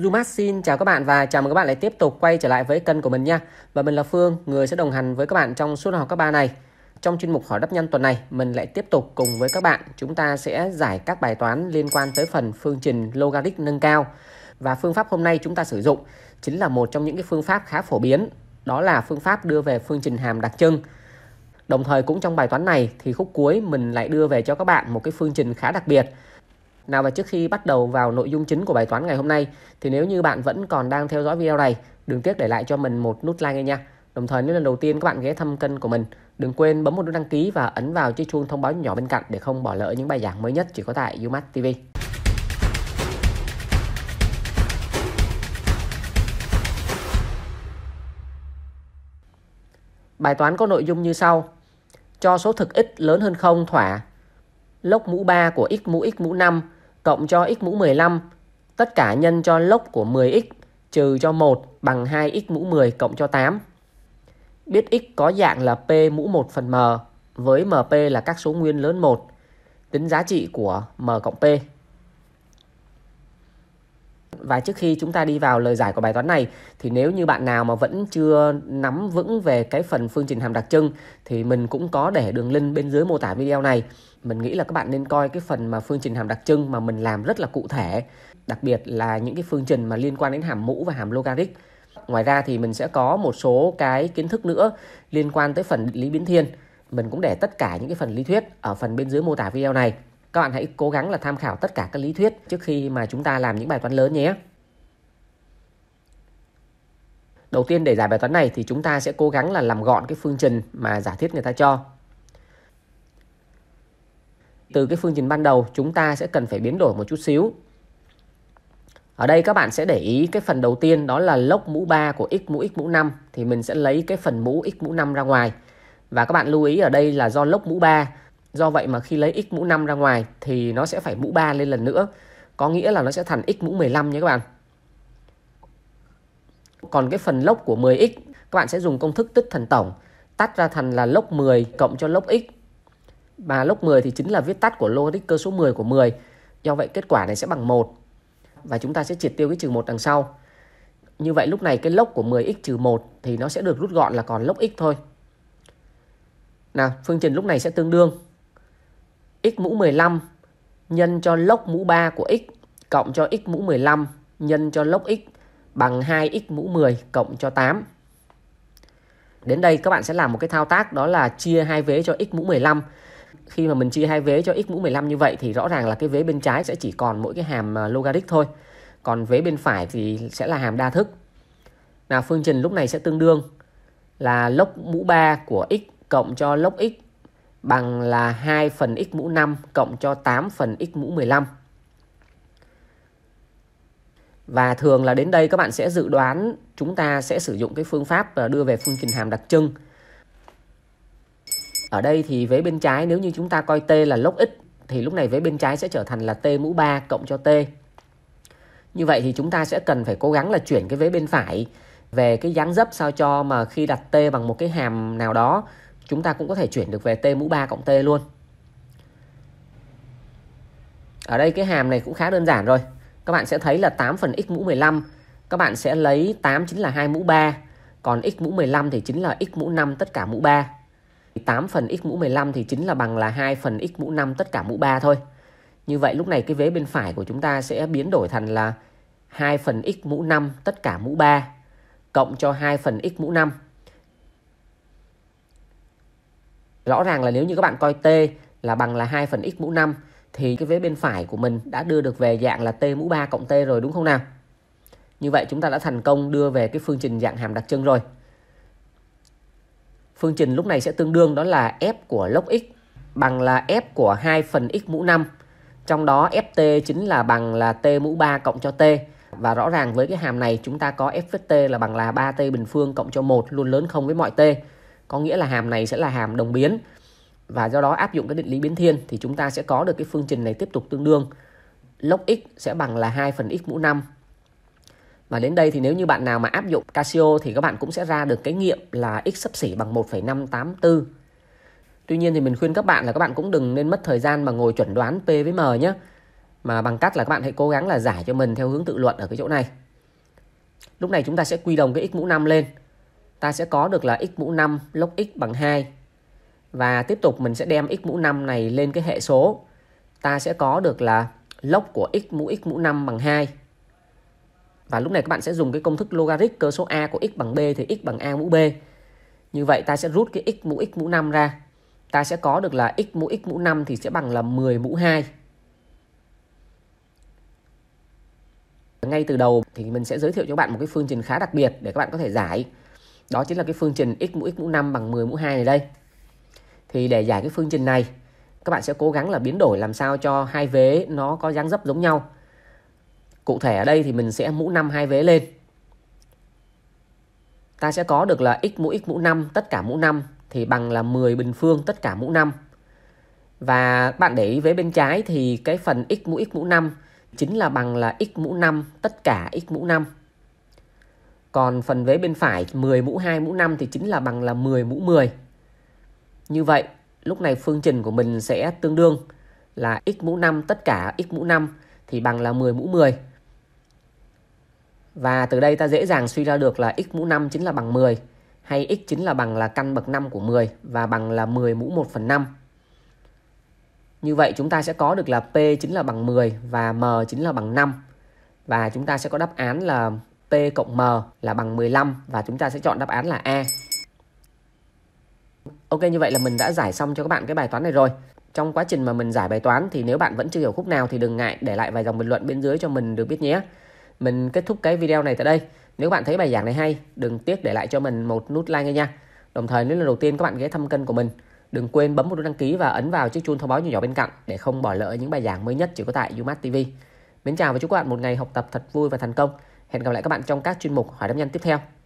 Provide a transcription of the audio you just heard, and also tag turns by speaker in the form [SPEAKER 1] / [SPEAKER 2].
[SPEAKER 1] Lumas xin chào các bạn và chào mừng các bạn lại tiếp tục quay trở lại với kênh của mình nha. Và mình là Phương, người sẽ đồng hành với các bạn trong suốt học các ba này. Trong chuyên mục hỏi đáp nhanh tuần này, mình lại tiếp tục cùng với các bạn chúng ta sẽ giải các bài toán liên quan tới phần phương trình logarit nâng cao. Và phương pháp hôm nay chúng ta sử dụng chính là một trong những cái phương pháp khá phổ biến, đó là phương pháp đưa về phương trình hàm đặc trưng. Đồng thời cũng trong bài toán này thì khúc cuối mình lại đưa về cho các bạn một cái phương trình khá đặc biệt nào và trước khi bắt đầu vào nội dung chính của bài toán ngày hôm nay thì nếu như bạn vẫn còn đang theo dõi video này, đừng tiếc để lại cho mình một nút like nha. Đồng thời nếu lần đầu tiên các bạn ghé thăm kênh của mình, đừng quên bấm một nút đăng ký và ấn vào chiếc chuông thông báo nhỏ bên cạnh để không bỏ lỡ những bài giảng mới nhất chỉ có tại UMass TV. Bài toán có nội dung như sau. Cho số thực x lớn hơn 0 thỏa lốc mũ 3 của x mũ x mũ 5 cộng cho x mũ 15. Tất cả nhân cho log của 10x trừ cho 1 bằng 2x mũ 10 cộng cho 8. Biết x có dạng là p mũ 1 phần m với mp là các số nguyên lớn 1. Tính giá trị của m cộng p và trước khi chúng ta đi vào lời giải của bài toán này thì nếu như bạn nào mà vẫn chưa nắm vững về cái phần phương trình hàm đặc trưng thì mình cũng có để đường link bên dưới mô tả video này. Mình nghĩ là các bạn nên coi cái phần mà phương trình hàm đặc trưng mà mình làm rất là cụ thể, đặc biệt là những cái phương trình mà liên quan đến hàm mũ và hàm logarit. Ngoài ra thì mình sẽ có một số cái kiến thức nữa liên quan tới phần định lý biến thiên. Mình cũng để tất cả những cái phần lý thuyết ở phần bên dưới mô tả video này. Các bạn hãy cố gắng là tham khảo tất cả các lý thuyết trước khi mà chúng ta làm những bài toán lớn nhé. Đầu tiên để giải bài toán này thì chúng ta sẽ cố gắng là làm gọn cái phương trình mà giả thiết người ta cho. Từ cái phương trình ban đầu chúng ta sẽ cần phải biến đổi một chút xíu. Ở đây các bạn sẽ để ý cái phần đầu tiên đó là lốc mũ 3 của x mũ x mũ 5 thì mình sẽ lấy cái phần mũ x mũ 5 ra ngoài. Và các bạn lưu ý ở đây là do lốc mũ 3 Do vậy mà khi lấy x mũ 5 ra ngoài thì nó sẽ phải mũ 3 lên lần nữa. Có nghĩa là nó sẽ thành x mũ 15 nhé các bạn. Còn cái phần lốc của 10x các bạn sẽ dùng công thức tích thần tổng tách ra thành là lốc 10 cộng cho lốc x. và lốc 10 thì chính là viết tắt của logic cơ số 10 của 10. Do vậy kết quả này sẽ bằng 1. Và chúng ta sẽ triệt tiêu cái trừ 1 đằng sau. Như vậy lúc này cái lốc của 10x trừ 1 thì nó sẽ được rút gọn là còn lốc x thôi. Nào, phương trình lúc này sẽ tương đương x mũ 15 nhân cho log mũ 3 của x cộng cho x mũ 15 nhân cho log x bằng 2x mũ 10 cộng cho 8. Đến đây các bạn sẽ làm một cái thao tác đó là chia hai vế cho x mũ 15. Khi mà mình chia hai vế cho x mũ 15 như vậy thì rõ ràng là cái vế bên trái sẽ chỉ còn mỗi cái hàm à, logarit thôi. Còn vế bên phải thì sẽ là hàm đa thức. Nào phương trình lúc này sẽ tương đương là log mũ 3 của x cộng cho log x bằng là 2 phần x mũ 5 cộng cho 8 phần x mũ 15. Và thường là đến đây các bạn sẽ dự đoán chúng ta sẽ sử dụng cái phương pháp ờ, đưa về phương trình hàm đặc trưng. Ở đây thì vế bên trái nếu như chúng ta coi t là log x thì lúc này vế bên trái sẽ trở thành là t mũ 3 cộng cho t. Như vậy thì chúng ta sẽ cần phải cố gắng là chuyển cái vế bên phải về cái dáng dấp sao cho mà khi đặt t bằng một cái hàm nào đó chúng ta cũng có thể chuyển được về t mũ 3 cộng t luôn. Ở đây cái hàm này cũng khá đơn giản rồi. Các bạn sẽ thấy là 8 phần x mũ 15. Các bạn sẽ lấy 8 chính là 2 mũ 3. Còn x mũ 15 thì chính là x mũ 5 tất cả mũ 3. 8 phần x mũ 15 thì chính là bằng là 2 phần x mũ 5 tất cả mũ 3 thôi. Như vậy lúc này cái vế bên phải của chúng ta sẽ biến đổi thành là 2 phần x mũ 5 tất cả mũ 3 cộng cho 2 phần x mũ 5. Rõ ràng là nếu như các bạn coi T là bằng là 2 phần x mũ 5 thì cái vế bên phải của mình đã đưa được về dạng là t mũ 3 cộng t rồi đúng không nào? Như vậy chúng ta đã thành công đưa về cái phương trình dạng hàm đặc trưng rồi. Phương trình lúc này sẽ tương đương đó là f của log x bằng là f của 2 phần x mũ 5. Trong đó ft chính là bằng là t mũ 3 cộng cho t. Và rõ ràng với cái hàm này chúng ta có f t là bằng là 3t bình phương cộng cho 1 luôn lớn không với mọi t có nghĩa là hàm này sẽ là hàm đồng biến và do đó áp dụng cái định lý biến thiên thì chúng ta sẽ có được cái phương trình này tiếp tục tương đương log x sẽ bằng là 2 phần x mũ 5 và đến đây thì nếu như bạn nào mà áp dụng Casio thì các bạn cũng sẽ ra được cái nghiệm là x sấp xỉ bằng 1,584 Tuy nhiên thì mình khuyên các bạn là các bạn cũng đừng nên mất thời gian mà ngồi chuẩn đoán P với M nhé mà bằng cách là các bạn hãy cố gắng là giải cho mình theo hướng tự luận ở cái chỗ này lúc này chúng ta sẽ quy đồng cái x mũ 5 lên ta sẽ có được là x mũ 5 log x bằng 2. Và tiếp tục mình sẽ đem x mũ 5 này lên cái hệ số. Ta sẽ có được là log của x mũ x mũ 5 bằng 2. Và lúc này các bạn sẽ dùng cái công thức logarit cơ số a của x bằng b thì x bằng a mũ b. Như vậy ta sẽ rút cái x mũ x mũ 5 ra. Ta sẽ có được là x mũ x mũ 5 thì sẽ bằng là 10 mũ 2. Ngay từ đầu thì mình sẽ giới thiệu cho bạn một cái phương trình khá đặc biệt để các bạn có thể giải đó chính là cái phương trình x mũ x mũ 5 bằng 10 mũ 2 này đây thì để giải cái phương trình này các bạn sẽ cố gắng là biến đổi làm sao cho hai vế nó có dáng dấp giống nhau cụ thể ở đây thì mình sẽ mũ 5 hai vế lên ta sẽ có được là x mũ x mũ 5 tất cả mũ 5 thì bằng là 10 bình phương tất cả mũ 5 và bạn để ý vế bên trái thì cái phần x mũ x mũ 5 chính là bằng là x mũ 5 tất cả x mũ 5 còn phần vế bên phải 10 mũ 2 mũ 5 thì chính là bằng là 10 mũ 10 như vậy lúc này phương trình của mình sẽ tương đương là x mũ 5 tất cả x mũ 5 thì bằng là 10 mũ 10 và từ đây ta dễ dàng suy ra được là x mũ 5 chính là bằng 10 hay x chính là bằng là căn bậc 5 của 10 và bằng là 10 mũ 1 phần 5. Như vậy chúng ta sẽ có được là P chính là bằng 10 và M chính là bằng 5. Và chúng ta sẽ có đáp án là P cộng M là bằng 15 và chúng ta sẽ chọn đáp án là A. Ok như vậy là mình đã giải xong cho các bạn cái bài toán này rồi. Trong quá trình mà mình giải bài toán thì nếu bạn vẫn chưa hiểu khúc nào thì đừng ngại để lại vài dòng bình luận bên dưới cho mình được biết nhé. Mình kết thúc cái video này tại đây. Nếu bạn thấy bài giảng này hay, đừng tiếc để lại cho mình một nút like ngay nha. Đồng thời nếu là đầu tiên các bạn ghé thăm kênh của mình, đừng quên bấm một nút đăng ký và ấn vào chiếc chuông thông báo nhỏ nhỏ bên cạnh để không bỏ lỡ những bài giảng mới nhất chỉ có tại UMAT TV. Mến chào và chúc các bạn một ngày học tập thật vui và thành công. Hẹn gặp lại các bạn trong các chuyên mục hỏi đáp nhanh tiếp theo.